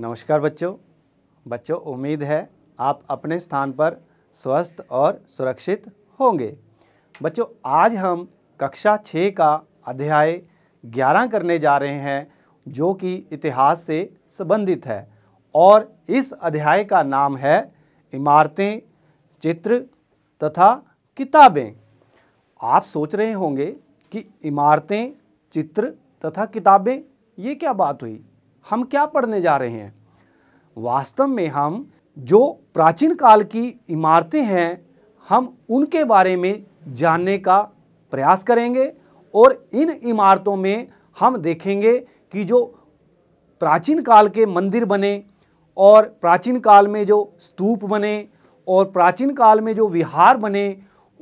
नमस्कार बच्चों बच्चों उम्मीद है आप अपने स्थान पर स्वस्थ और सुरक्षित होंगे बच्चों आज हम कक्षा छः का अध्याय ग्यारह करने जा रहे हैं जो कि इतिहास से संबंधित है और इस अध्याय का नाम है इमारतें चित्र तथा किताबें आप सोच रहे होंगे कि इमारतें चित्र तथा किताबें ये क्या बात हुई हम क्या पढ़ने जा रहे हैं वास्तव में हम जो प्राचीन काल की इमारतें हैं हम उनके बारे में जानने का प्रयास करेंगे और इन इमारतों में हम देखेंगे कि जो प्राचीन काल के मंदिर बने और प्राचीन काल में जो स्तूप बने और प्राचीन काल में जो विहार बने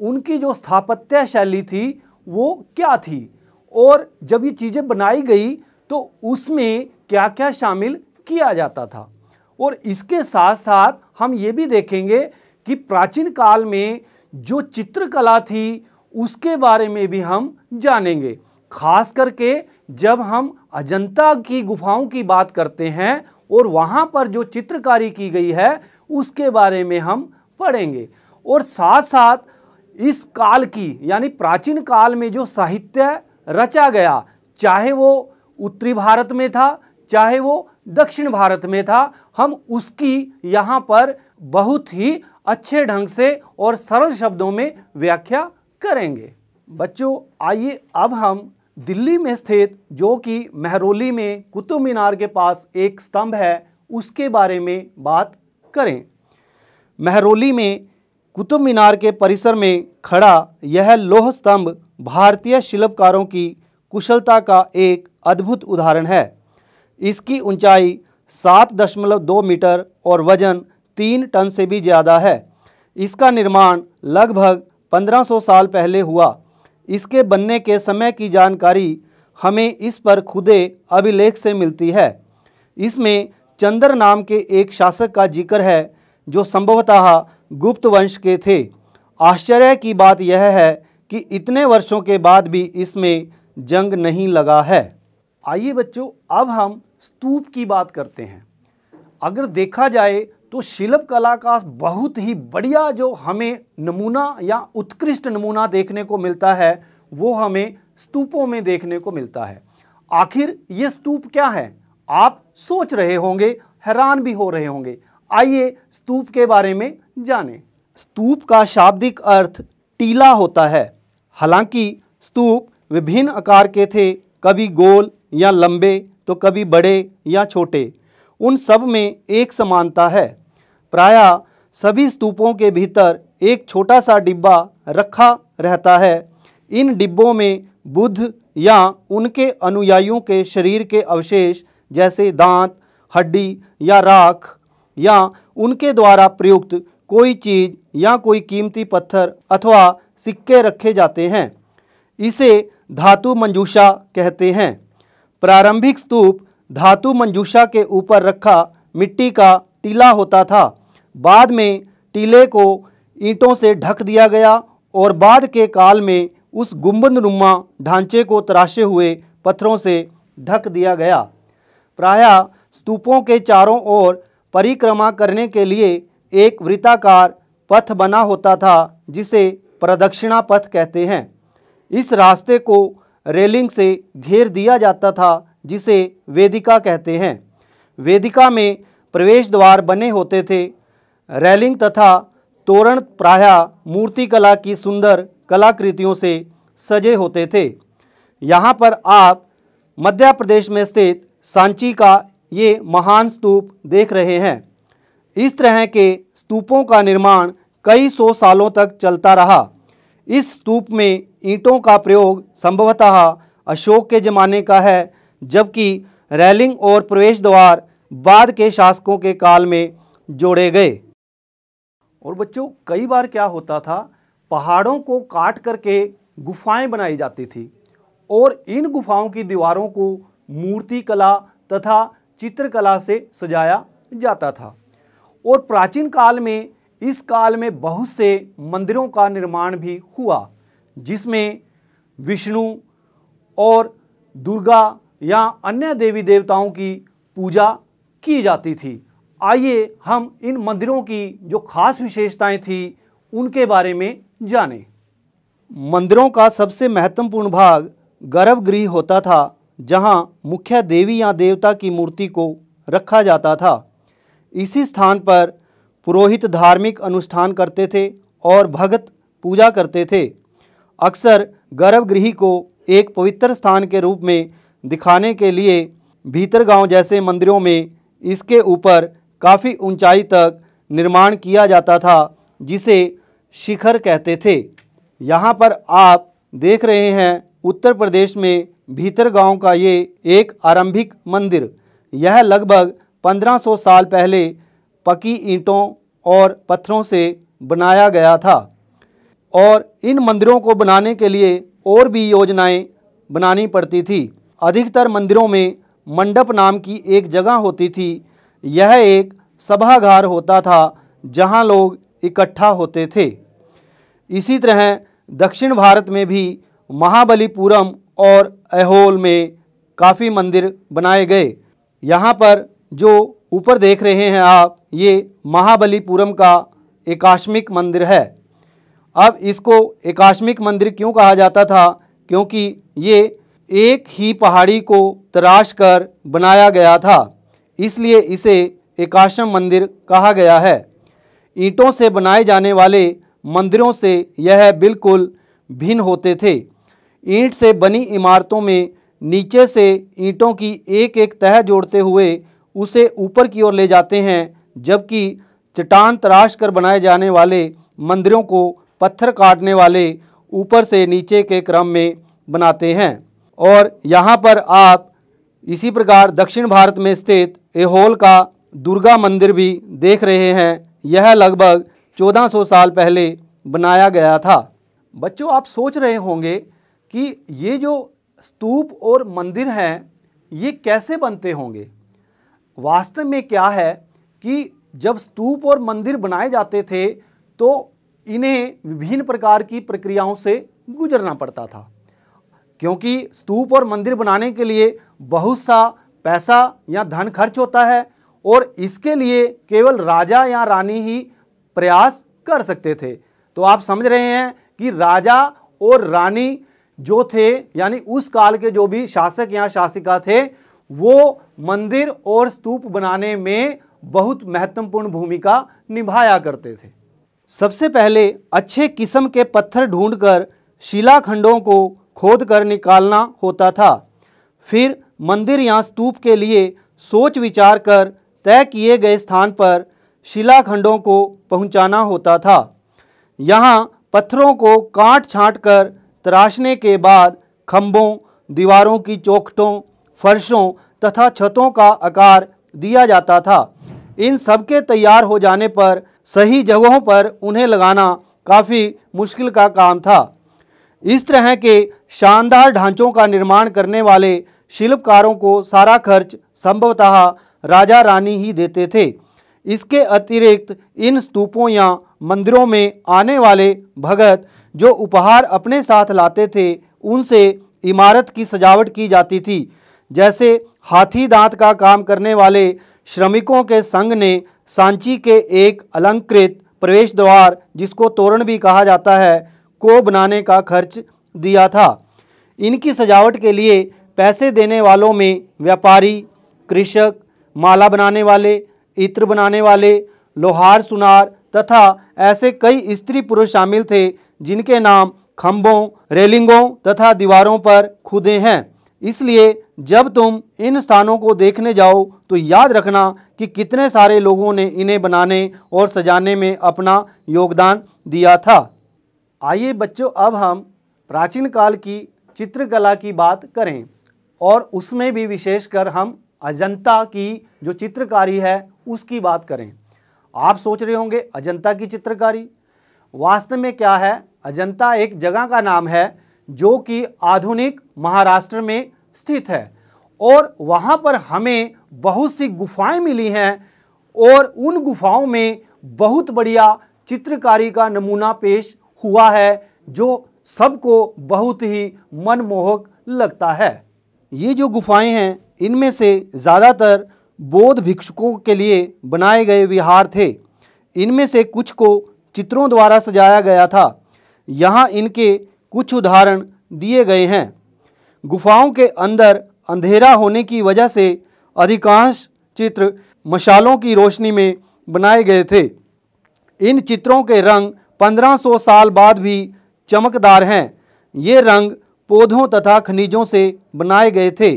उनकी जो स्थापत्य शैली थी वो क्या थी और जब ये चीज़ें बनाई गई तो उसमें क्या क्या शामिल किया जाता था और इसके साथ साथ हम ये भी देखेंगे कि प्राचीन काल में जो चित्रकला थी उसके बारे में भी हम जानेंगे खास करके जब हम अजंता की गुफाओं की बात करते हैं और वहाँ पर जो चित्रकारी की गई है उसके बारे में हम पढ़ेंगे और साथ साथ इस काल की यानी प्राचीन काल में जो साहित्य रचा गया चाहे वो उत्तरी भारत में था चाहे वो दक्षिण भारत में था हम उसकी यहाँ पर बहुत ही अच्छे ढंग से और सरल शब्दों में व्याख्या करेंगे बच्चों आइए अब हम दिल्ली में स्थित जो कि मेहरोली में कुतुब मीनार के पास एक स्तंभ है उसके बारे में बात करें मेहरोली में कुतुब मीनार के परिसर में खड़ा यह लोह स्तंभ भारतीय शिल्पकारों की कुशलता का एक अद्भुत उदाहरण है इसकी ऊंचाई सात दशमलव दो मीटर और वजन तीन टन से भी ज़्यादा है इसका निर्माण लगभग 1500 साल पहले हुआ इसके बनने के समय की जानकारी हमें इस पर खुदे अभिलेख से मिलती है इसमें चंद्र नाम के एक शासक का जिक्र है जो संभवतः गुप्त वंश के थे आश्चर्य की बात यह है कि इतने वर्षों के बाद भी इसमें जंग नहीं लगा है आइए बच्चों अब हम स्तूप की बात करते हैं अगर देखा जाए तो शिल्प कला का बहुत ही बढ़िया जो हमें नमूना या उत्कृष्ट नमूना देखने को मिलता है वो हमें स्तूपों में देखने को मिलता है आखिर ये स्तूप क्या है आप सोच रहे होंगे हैरान भी हो रहे होंगे आइए स्तूप के बारे में जानें स्तूप का शाब्दिक अर्थ टीला होता है हालांकि स्तूप विभिन्न आकार के थे कभी गोल या लंबे तो कभी बड़े या छोटे उन सब में एक समानता है प्रायः सभी स्तूपों के भीतर एक छोटा सा डिब्बा रखा रहता है इन डिब्बों में बुद्ध या उनके अनुयायियों के शरीर के अवशेष जैसे दांत हड्डी या राख या उनके द्वारा प्रयुक्त कोई चीज़ या कोई कीमती पत्थर अथवा सिक्के रखे जाते हैं इसे धातु मंजूषा कहते हैं प्रारंभिक स्तूप धातु मंजूषा के ऊपर रखा मिट्टी का टीला होता था बाद में टीले को ईंटों से ढक दिया गया और बाद के काल में उस नुमा ढांचे को तराशे हुए पत्थरों से ढक दिया गया प्रायः स्तूपों के चारों ओर परिक्रमा करने के लिए एक वृत्ताकार पथ बना होता था जिसे प्रदक्षिणा पथ कहते हैं इस रास्ते को रेलिंग से घेर दिया जाता था जिसे वेदिका कहते हैं वेदिका में प्रवेश द्वार बने होते थे रेलिंग तथा तोरण प्राय मूर्तिकला की सुंदर कलाकृतियों से सजे होते थे यहाँ पर आप मध्य प्रदेश में स्थित सांची का ये महान स्तूप देख रहे हैं इस तरह के स्तूपों का निर्माण कई सौ सालों तक चलता रहा इस स्तूप में ईंटों का प्रयोग संभवतः अशोक के ज़माने का है जबकि रैलिंग और प्रवेश द्वार बाद के शासकों के काल में जोड़े गए और बच्चों कई बार क्या होता था पहाड़ों को काट करके गुफाएं बनाई जाती थी और इन गुफाओं की दीवारों को मूर्ति कला तथा चित्रकला से सजाया जाता था और प्राचीन काल में इस काल में बहुत से मंदिरों का निर्माण भी हुआ जिसमें विष्णु और दुर्गा या अन्य देवी देवताओं की पूजा की जाती थी आइए हम इन मंदिरों की जो खास विशेषताएं थी उनके बारे में जानें मंदिरों का सबसे महत्वपूर्ण भाग गर्भगृह होता था जहां मुख्य देवी या देवता की मूर्ति को रखा जाता था इसी स्थान पर पुरोहित धार्मिक अनुष्ठान करते थे और भगत पूजा करते थे अक्सर गर्भगृह को एक पवित्र स्थान के रूप में दिखाने के लिए गांव जैसे मंदिरों में इसके ऊपर काफ़ी ऊंचाई तक निर्माण किया जाता था जिसे शिखर कहते थे यहाँ पर आप देख रहे हैं उत्तर प्रदेश में गांव का ये एक आरंभिक मंदिर यह लगभग 1500 साल पहले पकी ईंटों और पत्थरों से बनाया गया था और इन मंदिरों को बनाने के लिए और भी योजनाएं बनानी पड़ती थी अधिकतर मंदिरों में मंडप नाम की एक जगह होती थी यह एक सभागार होता था जहां लोग इकट्ठा होते थे इसी तरह दक्षिण भारत में भी महाबलीपुरम और ऐहोल में काफ़ी मंदिर बनाए गए यहाँ पर जो ऊपर देख रहे हैं आप ये महाबलीपुरम का एकाश्मिक मंदिर है अब इसको एकाश्मिक मंदिर क्यों कहा जाता था क्योंकि ये एक ही पहाड़ी को तराश कर बनाया गया था इसलिए इसे एकाश्म मंदिर कहा गया है ईंटों से बनाए जाने वाले मंदिरों से यह बिल्कुल भिन्न होते थे ईंट से बनी इमारतों में नीचे से ईंटों की एक एक तह जोड़ते हुए उसे ऊपर की ओर ले जाते हैं जबकि चट्टान तराश कर बनाए जाने वाले मंदिरों को पत्थर काटने वाले ऊपर से नीचे के क्रम में बनाते हैं और यहाँ पर आप इसी प्रकार दक्षिण भारत में स्थित एहोल का दुर्गा मंदिर भी देख रहे हैं यह लगभग 1400 साल पहले बनाया गया था बच्चों आप सोच रहे होंगे कि ये जो स्तूप और मंदिर हैं ये कैसे बनते होंगे वास्तव में क्या है कि जब स्तूप और मंदिर बनाए जाते थे तो इन्हें विभिन्न प्रकार की प्रक्रियाओं से गुजरना पड़ता था क्योंकि स्तूप और मंदिर बनाने के लिए बहुत सा पैसा या धन खर्च होता है और इसके लिए केवल राजा या रानी ही प्रयास कर सकते थे तो आप समझ रहे हैं कि राजा और रानी जो थे यानी उस काल के जो भी शासक या शासिका थे वो मंदिर और स्तूप बनाने में बहुत महत्वपूर्ण भूमिका निभाया करते थे सबसे पहले अच्छे किस्म के पत्थर ढूंढकर शिलाखंडों को खोद कर निकालना होता था फिर मंदिर या स्तूप के लिए सोच विचार कर तय किए गए स्थान पर शिलाखंडों को पहुंचाना होता था यहाँ पत्थरों को काट छाँट कर तराशने के बाद खम्भों दीवारों की चौखटों फर्शों तथा छतों का आकार दिया जाता था इन सबके तैयार हो जाने पर सही जगहों पर उन्हें लगाना काफ़ी मुश्किल का काम था इस तरह के शानदार ढांचों का निर्माण करने वाले शिल्पकारों को सारा खर्च संभवतः राजा रानी ही देते थे इसके अतिरिक्त इन स्तूपों या मंदिरों में आने वाले भगत जो उपहार अपने साथ लाते थे उनसे इमारत की सजावट की जाती थी जैसे हाथी दांत का काम करने वाले श्रमिकों के संघ ने सांची के एक अलंकृत प्रवेश द्वार जिसको तोरण भी कहा जाता है को बनाने का खर्च दिया था इनकी सजावट के लिए पैसे देने वालों में व्यापारी कृषक माला बनाने वाले इत्र बनाने वाले लोहार सुनार तथा ऐसे कई स्त्री पुरुष शामिल थे जिनके नाम खम्भों रेलिंगों तथा दीवारों पर खुदे हैं इसलिए जब तुम इन स्थानों को देखने जाओ तो याद रखना कि कितने सारे लोगों ने इन्हें बनाने और सजाने में अपना योगदान दिया था आइए बच्चों अब हम प्राचीन काल की चित्रकला की बात करें और उसमें भी विशेषकर हम अजंता की जो चित्रकारी है उसकी बात करें आप सोच रहे होंगे अजंता की चित्रकारी वास्तव में क्या है अजंता एक जगह का नाम है जो कि आधुनिक महाराष्ट्र में स्थित है और वहाँ पर हमें बहुत सी गुफाएं मिली हैं और उन गुफाओं में बहुत बढ़िया चित्रकारी का नमूना पेश हुआ है जो सबको बहुत ही मनमोहक लगता है ये जो गुफाएं हैं इनमें से ज़्यादातर बौद्ध भिक्षुकों के लिए बनाए गए विहार थे इनमें से कुछ को चित्रों द्वारा सजाया गया था यहाँ इनके कुछ उदाहरण दिए गए हैं गुफाओं के अंदर अंधेरा होने की वजह से अधिकांश चित्र मशालों की रोशनी में बनाए गए थे इन चित्रों के रंग 1500 साल बाद भी चमकदार हैं ये रंग पौधों तथा खनिजों से बनाए गए थे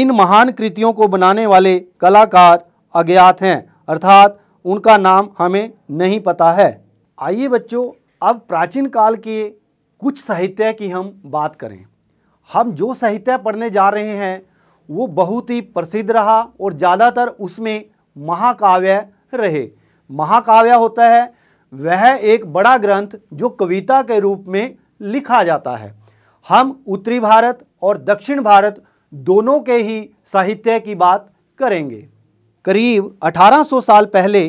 इन महान कृतियों को बनाने वाले कलाकार अज्ञात हैं अर्थात उनका नाम हमें नहीं पता है आइए बच्चों अब प्राचीन काल के कुछ साहित्य की हम बात करें हम जो साहित्य पढ़ने जा रहे हैं वो बहुत ही प्रसिद्ध रहा और ज़्यादातर उसमें महाकाव्य रहे महाकाव्य होता है वह एक बड़ा ग्रंथ जो कविता के रूप में लिखा जाता है हम उत्तरी भारत और दक्षिण भारत दोनों के ही साहित्य की बात करेंगे करीब 1800 साल पहले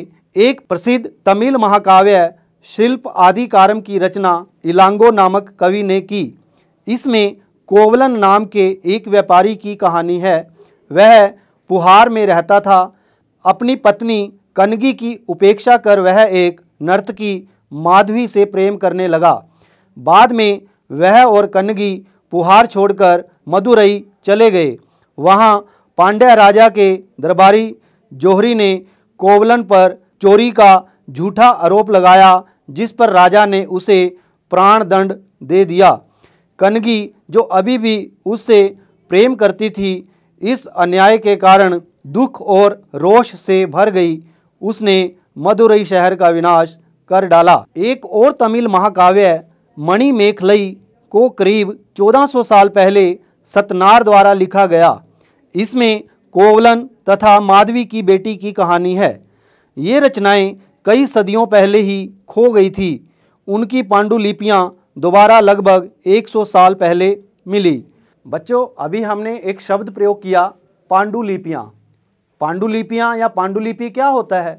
एक प्रसिद्ध तमिल महाकाव्य शिल्प आदि कारम की रचना इलांगो नामक कवि ने की इसमें कोवलन नाम के एक व्यापारी की कहानी है वह पुहार में रहता था अपनी पत्नी कनगी की उपेक्षा कर वह एक नर्तकी माधवी से प्रेम करने लगा बाद में वह और कनगी पुहार छोड़कर मदुरई चले गए वहाँ पांड्या राजा के दरबारी जोहरी ने कोवलन पर चोरी का झूठा आरोप लगाया जिस पर राजा ने उसे प्राणदंड दे दिया कनगी जो अभी भी उससे प्रेम करती थी इस अन्याय के कारण दुख और रोष से भर गई उसने मदुरई शहर का विनाश कर डाला एक और तमिल महाकाव्य मणि मेखलई को करीब 1400 साल पहले सतनार द्वारा लिखा गया इसमें कोवलन तथा माधवी की बेटी की कहानी है ये रचनाएं कई सदियों पहले ही खो गई थी उनकी पांडुलिपियाँ दोबारा लगभग 100 साल पहले मिली बच्चों अभी हमने एक शब्द प्रयोग किया पांडुलिपियाँ पांडुलिपियाँ या पांडुलिपि क्या होता है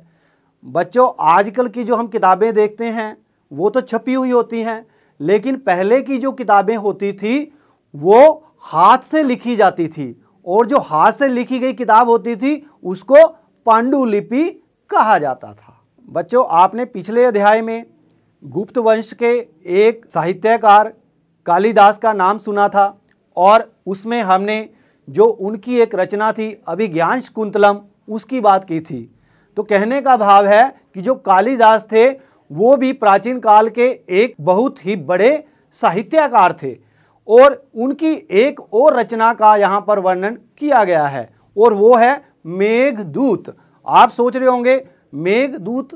बच्चों आजकल की जो हम किताबें देखते हैं वो तो छपी हुई होती हैं लेकिन पहले की जो किताबें होती थी वो हाथ से लिखी जाती थी और जो हाथ से लिखी गई किताब होती थी उसको पांडुलिपि कहा जाता था बच्चों आपने पिछले अध्याय में गुप्त वंश के एक साहित्यकार कालिदास का नाम सुना था और उसमें हमने जो उनकी एक रचना थी अभिज्ञान शकुंतलम उसकी बात की थी तो कहने का भाव है कि जो कालिदास थे वो भी प्राचीन काल के एक बहुत ही बड़े साहित्यकार थे और उनकी एक और रचना का यहाँ पर वर्णन किया गया है और वो है मेघदूत आप सोच रहे होंगे मेघ दूत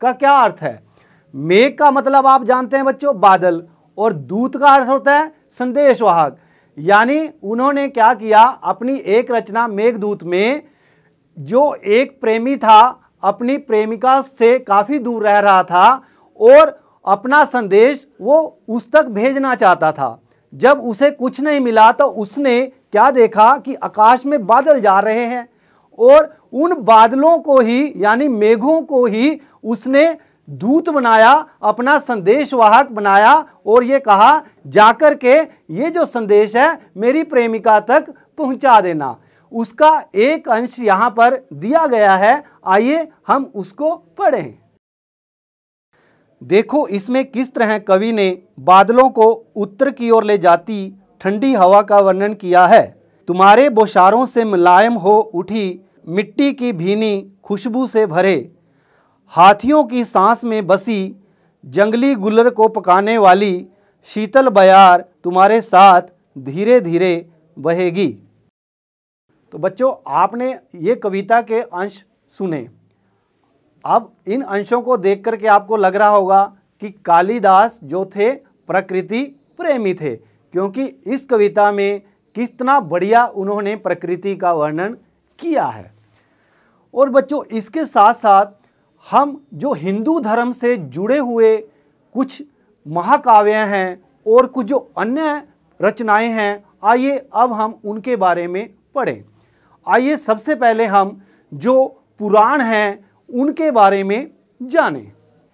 का क्या अर्थ है मेघ का मतलब आप जानते हैं बच्चों बादल और दूत का अर्थ होता है संदेशवाहक यानी उन्होंने क्या किया अपनी एक रचना मेघदूत में जो एक प्रेमी था अपनी प्रेमिका से काफ़ी दूर रह रहा था और अपना संदेश वो उस तक भेजना चाहता था जब उसे कुछ नहीं मिला तो उसने क्या देखा कि आकाश में बादल जा रहे हैं और उन बादलों को ही यानी मेघों को ही उसने दूत बनाया अपना संदेशवाहक बनाया और ये कहा जाकर के ये जो संदेश है मेरी प्रेमिका तक पहुंचा देना उसका एक अंश यहाँ पर दिया गया है आइए हम उसको पढ़ें देखो इसमें किस तरह कवि ने बादलों को उत्तर की ओर ले जाती ठंडी हवा का वर्णन किया है तुम्हारे बोशारों से मुलायम हो उठी मिट्टी की भीनी खुशबू से भरे हाथियों की सांस में बसी जंगली गुलर को पकाने वाली शीतल बयार तुम्हारे साथ धीरे धीरे बहेगी तो बच्चों आपने ये कविता के अंश सुने अब इन अंशों को देख करके आपको लग रहा होगा कि कालिदास जो थे प्रकृति प्रेमी थे क्योंकि इस कविता में कितना बढ़िया उन्होंने प्रकृति का वर्णन किया है और बच्चों इसके साथ साथ हम जो हिंदू धर्म से जुड़े हुए कुछ महाकाव्य हैं और कुछ जो अन्य रचनाएं हैं आइए अब हम उनके बारे में पढ़ें आइए सबसे पहले हम जो पुराण हैं उनके बारे में जानें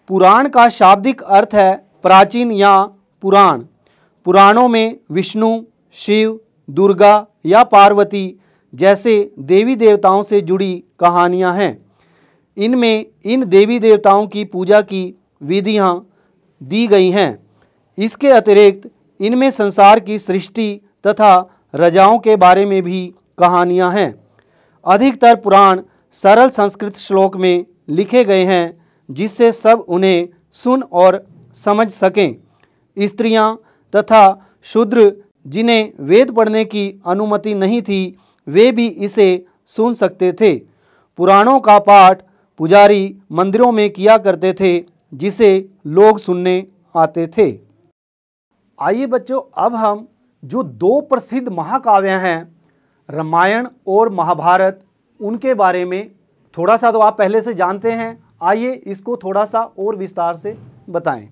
पुराण का शाब्दिक अर्थ है प्राचीन या पुराण पुराणों में विष्णु शिव दुर्गा या पार्वती जैसे देवी देवताओं से जुड़ी कहानियां हैं इनमें इन देवी देवताओं की पूजा की विधियां दी गई हैं इसके अतिरिक्त इनमें संसार की सृष्टि तथा रजाओं के बारे में भी कहानियां हैं अधिकतर पुराण सरल संस्कृत श्लोक में लिखे गए हैं जिससे सब उन्हें सुन और समझ सकें स्त्रियां तथा शूद्र जिन्हें वेद पढ़ने की अनुमति नहीं थी वे भी इसे सुन सकते थे पुराणों का पाठ पुजारी मंदिरों में किया करते थे जिसे लोग सुनने आते थे आइए बच्चों अब हम जो दो प्रसिद्ध महाकाव्य हैं रामायण और महाभारत उनके बारे में थोड़ा सा तो आप पहले से जानते हैं आइए इसको थोड़ा सा और विस्तार से बताएं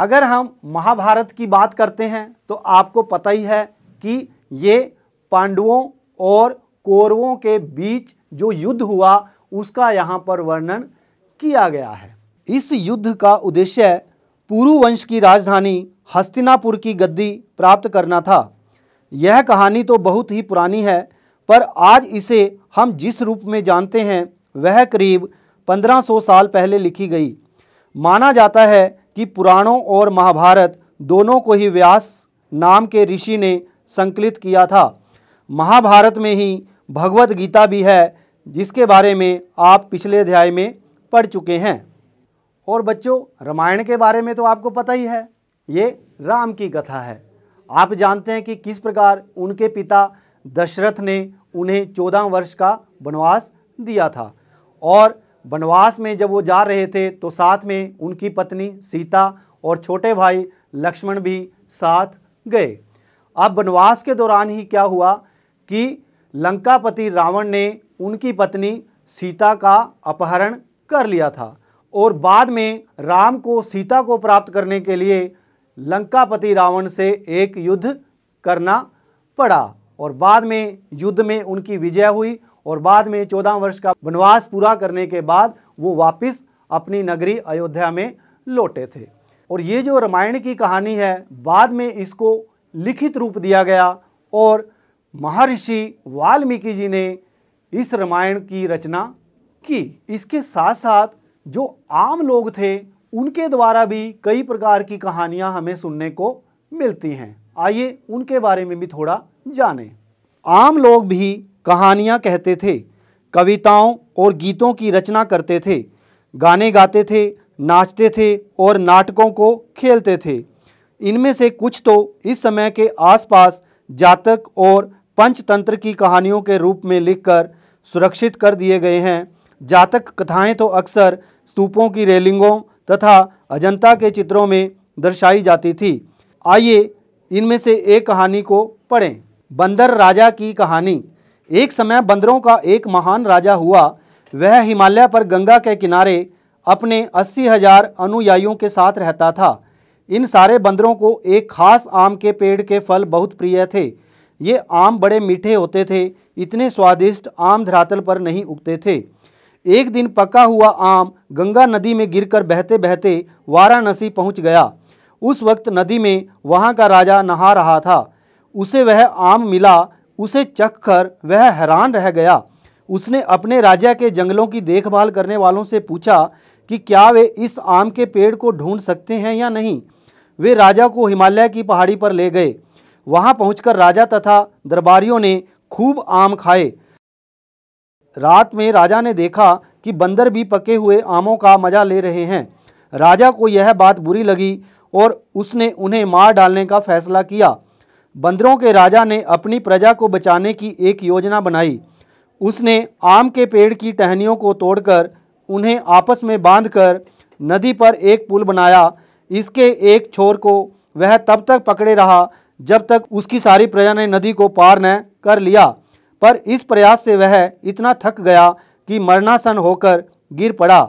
अगर हम महाभारत की बात करते हैं तो आपको पता ही है कि ये पांडवों और कौरवों के बीच जो युद्ध हुआ उसका यहाँ पर वर्णन किया गया है इस युद्ध का उद्देश्य पूर्व वंश की राजधानी हस्तिनापुर की गद्दी प्राप्त करना था यह कहानी तो बहुत ही पुरानी है पर आज इसे हम जिस रूप में जानते हैं वह करीब 1500 साल पहले लिखी गई माना जाता है कि पुराणों और महाभारत दोनों को ही व्यास नाम के ऋषि ने संकलित किया था महाभारत में ही भगवत गीता भी है जिसके बारे में आप पिछले अध्याय में पढ़ चुके हैं और बच्चों रामायण के बारे में तो आपको पता ही है ये राम की कथा है आप जानते हैं कि किस प्रकार उनके पिता दशरथ ने उन्हें चौदह वर्ष का वनवास दिया था और वनवास में जब वो जा रहे थे तो साथ में उनकी पत्नी सीता और छोटे भाई लक्ष्मण भी साथ गए अब वनवास के दौरान ही क्या हुआ कि लंकापति रावण ने उनकी पत्नी सीता का अपहरण कर लिया था और बाद में राम को सीता को प्राप्त करने के लिए लंकापति रावण से एक युद्ध करना पड़ा और बाद में युद्ध में उनकी विजय हुई और बाद में चौदह वर्ष का वनवास पूरा करने के बाद वो वापस अपनी नगरी अयोध्या में लौटे थे और ये जो रामायण की कहानी है बाद में इसको लिखित रूप दिया गया और महर्षि वाल्मीकि जी ने इस रामायण की रचना की इसके साथ साथ जो आम लोग थे उनके द्वारा भी कई प्रकार की कहानियां हमें सुनने को मिलती हैं आइए उनके बारे में भी थोड़ा जानें आम लोग भी कहानियाँ कहते थे कविताओं और गीतों की रचना करते थे गाने गाते थे नाचते थे और नाटकों को खेलते थे इनमें से कुछ तो इस समय के आसपास जातक और पंचतंत्र की कहानियों के रूप में लिखकर सुरक्षित कर दिए गए हैं जातक कथाएं तो अक्सर स्तूपों की रेलिंगों तथा अजंता के चित्रों में दर्शाई जाती थी आइए इनमें से एक कहानी को पढ़ें बंदर राजा की कहानी एक समय बंदरों का एक महान राजा हुआ वह हिमालय पर गंगा के किनारे अपने अस्सी हजार अनुयायियों के साथ रहता था इन सारे बंदरों को एक खास आम के पेड़ के फल बहुत प्रिय थे ये आम बड़े मीठे होते थे इतने स्वादिष्ट आम धरातल पर नहीं उगते थे एक दिन पका हुआ आम गंगा नदी में गिरकर बहते बहते वाराणसी पहुंच गया उस वक्त नदी में वहाँ का राजा नहा रहा था उसे वह आम मिला उसे चख कर वह हैरान रह गया उसने अपने राजा के जंगलों की देखभाल करने वालों से पूछा कि क्या वे इस आम के पेड़ को ढूंढ सकते हैं या नहीं वे राजा को हिमालय की पहाड़ी पर ले गए वहां पहुंचकर राजा तथा दरबारियों ने खूब आम खाए रात में राजा ने देखा कि बंदर भी पके हुए आमों का मजा ले रहे हैं राजा को यह बात बुरी लगी और उसने उन्हें मार डालने का फैसला किया बंदरों के राजा ने अपनी प्रजा को बचाने की एक योजना बनाई उसने आम के पेड़ की टहनियों को तोड़कर उन्हें आपस में बांधकर नदी पर एक पुल बनाया इसके एक छोर को वह तब तक पकड़े रहा जब तक उसकी सारी प्रजा ने नदी को पार न कर लिया पर इस प्रयास से वह इतना थक गया कि मरणासन होकर गिर पड़ा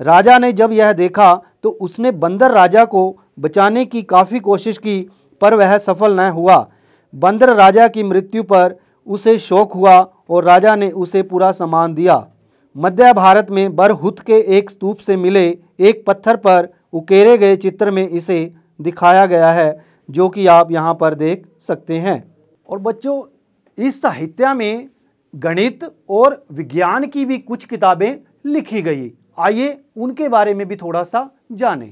राजा ने जब यह देखा तो उसने बंदर राजा को बचाने की काफ़ी कोशिश की पर वह सफल न हुआ बंदर राजा की मृत्यु पर उसे शोक हुआ और राजा ने उसे पूरा सम्मान दिया मध्य भारत में बरहुत के एक स्तूप से मिले एक पत्थर पर उकेरे गए चित्र में इसे दिखाया गया है जो कि आप यहाँ पर देख सकते हैं और बच्चों इस साहित्य में गणित और विज्ञान की भी कुछ किताबें लिखी गई आइए उनके बारे में भी थोड़ा सा जानें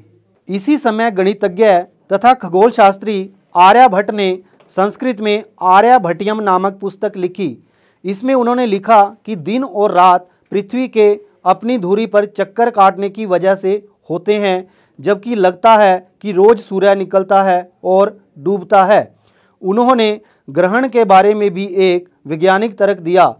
इसी समय गणितज्ञ तथा खगोल शास्त्री आर्यभट्ट ने संस्कृत में आर्याभट्टियम नामक पुस्तक लिखी इसमें उन्होंने लिखा कि दिन और रात पृथ्वी के अपनी धुरी पर चक्कर काटने की वजह से होते हैं जबकि लगता है कि रोज़ सूर्य निकलता है और डूबता है उन्होंने ग्रहण के बारे में भी एक वैज्ञानिक तर्क दिया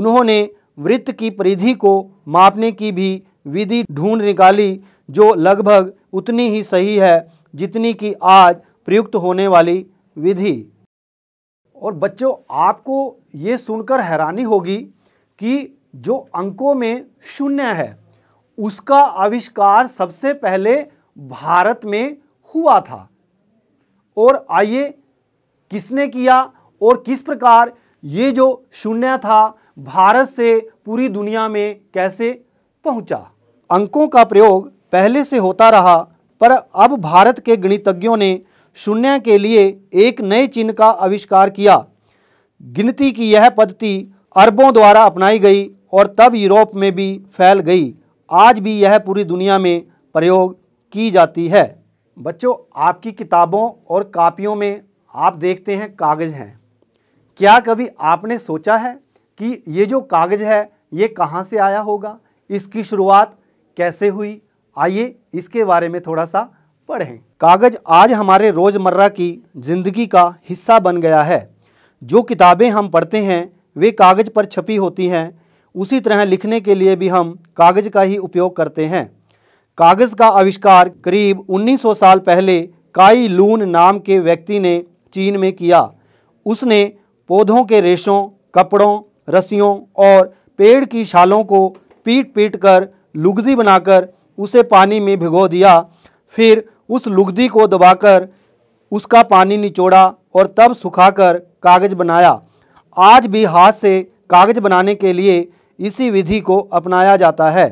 उन्होंने वृत्त की परिधि को मापने की भी विधि ढूंढ निकाली जो लगभग उतनी ही सही है जितनी कि आज प्रयुक्त होने वाली विधि और बच्चों आपको ये सुनकर हैरानी होगी कि जो अंकों में शून्य है उसका आविष्कार सबसे पहले भारत में हुआ था और आइए किसने किया और किस प्रकार ये जो शून्य था भारत से पूरी दुनिया में कैसे पहुंचा अंकों का प्रयोग पहले से होता रहा पर अब भारत के गणितज्ञों ने शून्य के लिए एक नए चिन्ह का आविष्कार किया गिनती की यह पद्धति अरबों द्वारा अपनाई गई और तब यूरोप में भी फैल गई आज भी यह पूरी दुनिया में प्रयोग की जाती है बच्चों आपकी किताबों और कापियों में आप देखते हैं कागज़ हैं क्या कभी आपने सोचा है कि ये जो कागज़ है ये कहाँ से आया होगा इसकी शुरुआत कैसे हुई आइए इसके बारे में थोड़ा सा पढ़ें कागज़ आज हमारे रोज़मर्रा की ज़िंदगी का हिस्सा बन गया है जो किताबें हम पढ़ते हैं वे कागज़ पर छपी होती हैं उसी तरह लिखने के लिए भी हम कागज़ का ही उपयोग करते हैं कागज़ का आविष्कार करीब 1900 साल पहले काई लून नाम के व्यक्ति ने चीन में किया उसने पौधों के रेशों कपड़ों रस्सियों और पेड़ की छालों को पीट पीट कर लुगदी बनाकर उसे पानी में भिगो दिया फिर उस लुगदी को दबाकर उसका पानी निचोड़ा और तब सुखाकर कागज बनाया आज भी हाथ से कागज बनाने के लिए इसी विधि को अपनाया जाता है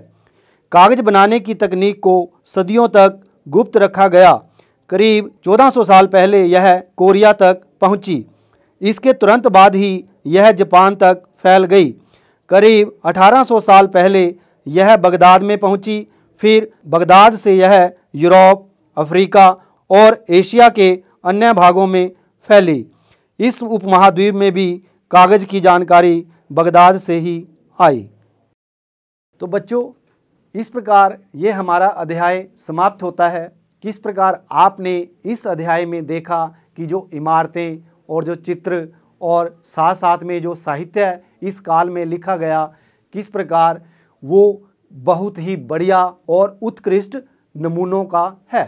कागज बनाने की तकनीक को सदियों तक गुप्त रखा गया करीब 1400 साल पहले यह कोरिया तक पहुंची। इसके तुरंत बाद ही यह जापान तक फैल गई करीब 1800 साल पहले यह बगदाद में पहुंची फिर बगदाद से यह यूरोप अफ्रीका और एशिया के अन्य भागों में फैली इस उपमहाद्वीप में भी कागज़ की जानकारी बगदाद से ही आई तो बच्चों इस प्रकार ये हमारा अध्याय समाप्त होता है किस प्रकार आपने इस अध्याय में देखा कि जो इमारतें और जो चित्र और साथ साथ में जो साहित्य इस काल में लिखा गया किस प्रकार वो बहुत ही बढ़िया और उत्कृष्ट नमूनों का है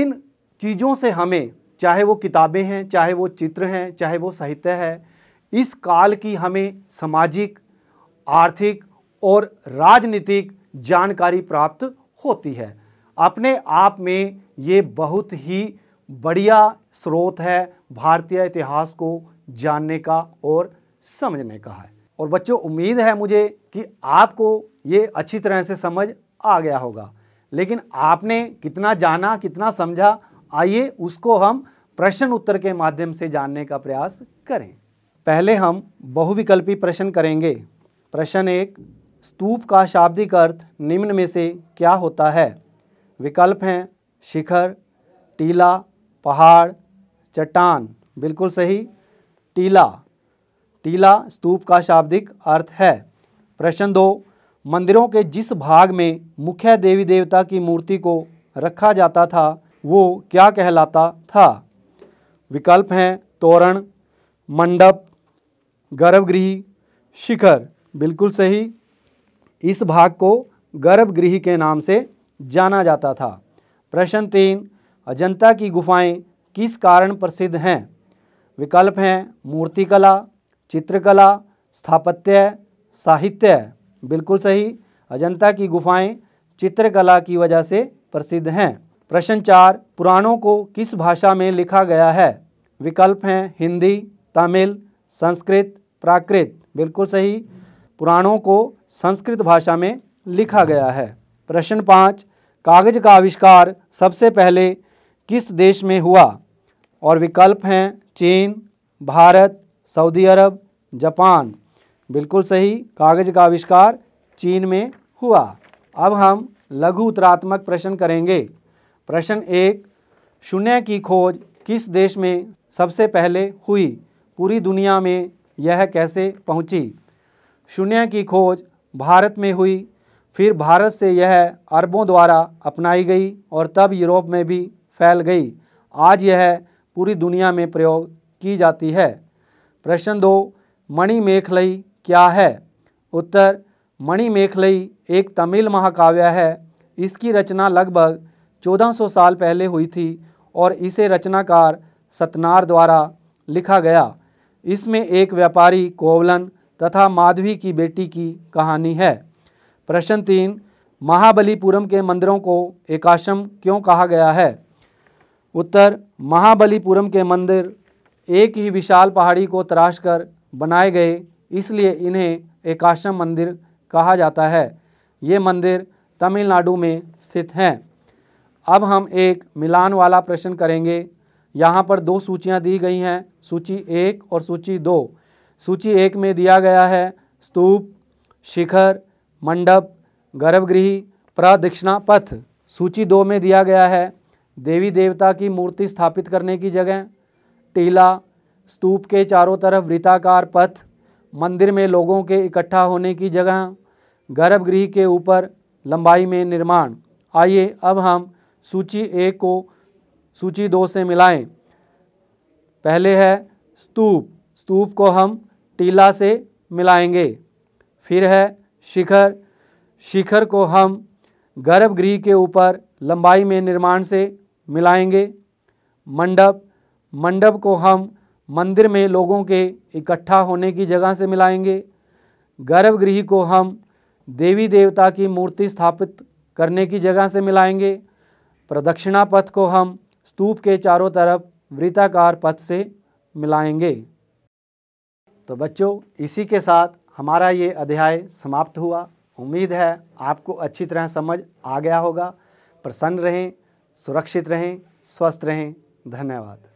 इन चीज़ों से हमें चाहे वो किताबें हैं चाहे वो चित्र हैं चाहे वो साहित्य है इस काल की हमें सामाजिक आर्थिक और राजनीतिक जानकारी प्राप्त होती है अपने आप में ये बहुत ही बढ़िया स्रोत है भारतीय इतिहास को जानने का और समझने का है और बच्चों उम्मीद है मुझे कि आपको ये अच्छी तरह से समझ आ गया होगा लेकिन आपने कितना जाना कितना समझा आइए उसको हम प्रश्न उत्तर के माध्यम से जानने का प्रयास करें पहले हम बहुविकल्पी प्रश्न करेंगे प्रश्न एक स्तूप का शाब्दिक अर्थ निम्न में से क्या होता है विकल्प हैं शिखर टीला पहाड़ चट्टान बिल्कुल सही टीला टीला स्तूप का शाब्दिक अर्थ है प्रश्न दो मंदिरों के जिस भाग में मुख्य देवी देवता की मूर्ति को रखा जाता था वो क्या कहलाता था विकल्प हैं तोरण मंडप गर्भगृह शिखर बिल्कुल सही इस भाग को गर्भगृह के नाम से जाना जाता था प्रश्न तीन अजंता की गुफाएं किस कारण प्रसिद्ध हैं विकल्प हैं मूर्तिकला चित्रकला स्थापत्य साहित्य बिल्कुल सही अजंता की गुफाएं चित्रकला की वजह से प्रसिद्ध हैं प्रश्न चार पुराणों को किस भाषा में लिखा गया है विकल्प हैं हिंदी तमिल संस्कृत प्राकृत बिल्कुल सही पुराणों को संस्कृत भाषा में लिखा गया है प्रश्न पाँच कागज का आविष्कार सबसे पहले किस देश में हुआ और विकल्प हैं चीन भारत सऊदी अरब जापान बिल्कुल सही कागज का आविष्कार चीन में हुआ अब हम लघु उत्तरात्मक प्रश्न करेंगे प्रश्न एक शून्य की खोज किस देश में सबसे पहले हुई पूरी दुनिया में यह कैसे पहुंची? शून्य की खोज भारत में हुई फिर भारत से यह अरबों द्वारा अपनाई गई और तब यूरोप में भी फैल गई आज यह पूरी दुनिया में प्रयोग की जाती है प्रश्न दो मणिमेखलई क्या है उत्तर मणिमेखलई एक तमिल महाकाव्य है इसकी रचना लगभग 1400 साल पहले हुई थी और इसे रचनाकार सतनार द्वारा लिखा गया इसमें एक व्यापारी कोवलन तथा माधवी की बेटी की कहानी है प्रश्न तीन महाबलीपुरम के मंदिरों को एकाशम क्यों कहा गया है उत्तर महाबलीपुरम के मंदिर एक ही विशाल पहाड़ी को तराश कर बनाए गए इसलिए इन्हें एकाशम मंदिर कहा जाता है ये मंदिर तमिलनाडु में स्थित हैं अब हम एक मिलान वाला प्रश्न करेंगे यहाँ पर दो सूचियाँ दी गई हैं सूची एक और सूची दो सूची एक में दिया गया है स्तूप शिखर मंडप गर्भगृह प्रदक्षिणा पथ सूची दो में दिया गया है देवी देवता की मूर्ति स्थापित करने की जगह टीला स्तूप के चारों तरफ वृताकार पथ मंदिर में लोगों के इकट्ठा होने की जगह गर्भगृह के ऊपर लंबाई में निर्माण आइए अब हम सूची एक को सूची दो से मिलाएं पहले है स्तूप स्तूप को हम टीला से मिलाएंगे फिर है शिखर शिखर को हम गर्भगृह के ऊपर लंबाई में निर्माण से मिलाएंगे मंडप मंडप को हम मंदिर में लोगों के इकट्ठा होने की जगह से मिलाएंगे गर्भगृह को हम देवी देवता की मूर्ति स्थापित करने की जगह से मिलाएंगे प्रदक्षिणा पथ को हम स्तूप के चारों तरफ वृताकार पथ से मिलाएंगे तो बच्चों इसी के साथ हमारा ये अध्याय समाप्त हुआ उम्मीद है आपको अच्छी तरह समझ आ गया होगा प्रसन्न रहें सुरक्षित रहें स्वस्थ रहें धन्यवाद